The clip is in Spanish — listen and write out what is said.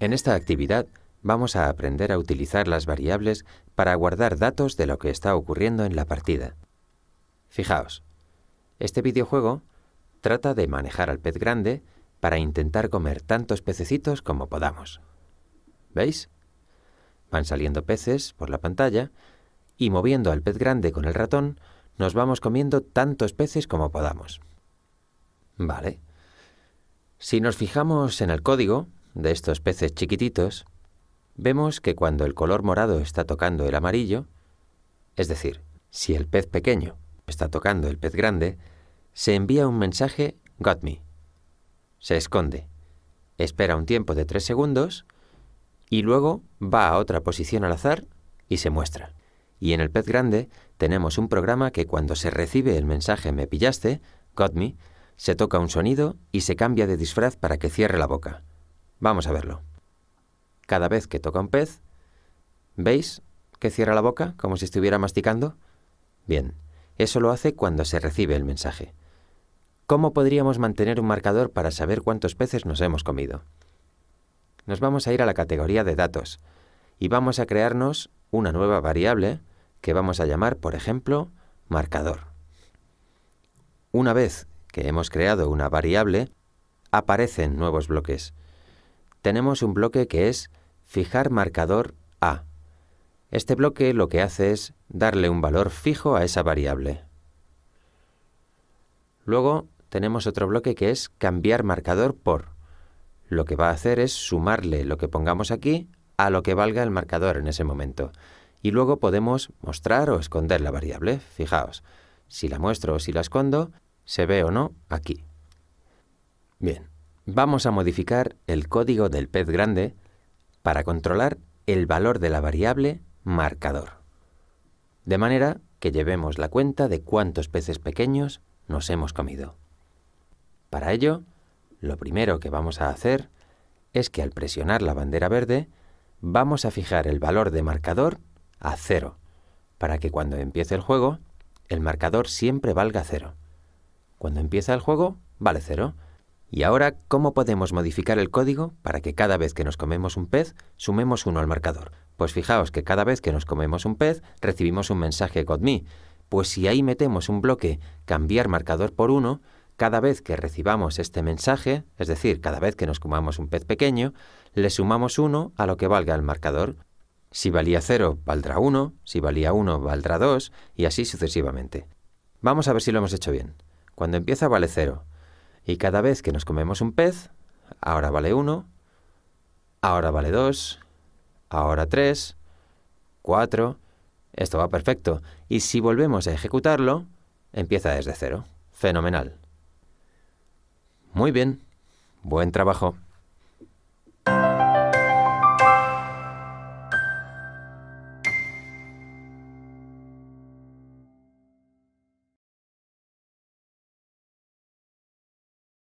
En esta actividad vamos a aprender a utilizar las variables para guardar datos de lo que está ocurriendo en la partida. Fijaos, este videojuego trata de manejar al pez grande para intentar comer tantos pececitos como podamos. ¿Veis? Van saliendo peces por la pantalla y moviendo al pez grande con el ratón, nos vamos comiendo tantos peces como podamos. Vale. Si nos fijamos en el código de estos peces chiquititos, vemos que cuando el color morado está tocando el amarillo, es decir, si el pez pequeño está tocando el pez grande, se envía un mensaje Got me, se esconde, espera un tiempo de tres segundos y luego va a otra posición al azar y se muestra. Y en el pez grande tenemos un programa que cuando se recibe el mensaje me pillaste, got me, se toca un sonido y se cambia de disfraz para que cierre la boca. Vamos a verlo. Cada vez que toca un pez, ¿veis que cierra la boca como si estuviera masticando? Bien, eso lo hace cuando se recibe el mensaje. ¿Cómo podríamos mantener un marcador para saber cuántos peces nos hemos comido? Nos vamos a ir a la categoría de datos y vamos a crearnos una nueva variable que vamos a llamar, por ejemplo, marcador. Una vez que hemos creado una variable, aparecen nuevos bloques. Tenemos un bloque que es fijar marcador a. Este bloque lo que hace es darle un valor fijo a esa variable. Luego tenemos otro bloque que es cambiar marcador por. Lo que va a hacer es sumarle lo que pongamos aquí a lo que valga el marcador en ese momento. Y luego podemos mostrar o esconder la variable. Fijaos, si la muestro o si la escondo, se ve o no aquí. Bien, vamos a modificar el código del pez grande para controlar el valor de la variable marcador. De manera que llevemos la cuenta de cuántos peces pequeños nos hemos comido. Para ello, lo primero que vamos a hacer es que al presionar la bandera verde, vamos a fijar el valor de marcador a cero, para que cuando empiece el juego, el marcador siempre valga cero. Cuando empieza el juego, vale cero. Y ahora, ¿cómo podemos modificar el código para que cada vez que nos comemos un pez, sumemos uno al marcador? Pues fijaos que cada vez que nos comemos un pez, recibimos un mensaje Got Me. Pues si ahí metemos un bloque cambiar marcador por uno, cada vez que recibamos este mensaje, es decir, cada vez que nos comamos un pez pequeño, le sumamos 1 a lo que valga el marcador. Si valía 0, valdrá 1, si valía 1, valdrá 2, y así sucesivamente. Vamos a ver si lo hemos hecho bien. Cuando empieza vale 0, y cada vez que nos comemos un pez, ahora vale 1, ahora vale 2, ahora 3, 4, esto va perfecto, y si volvemos a ejecutarlo, empieza desde 0. Fenomenal. Muy bien, buen trabajo.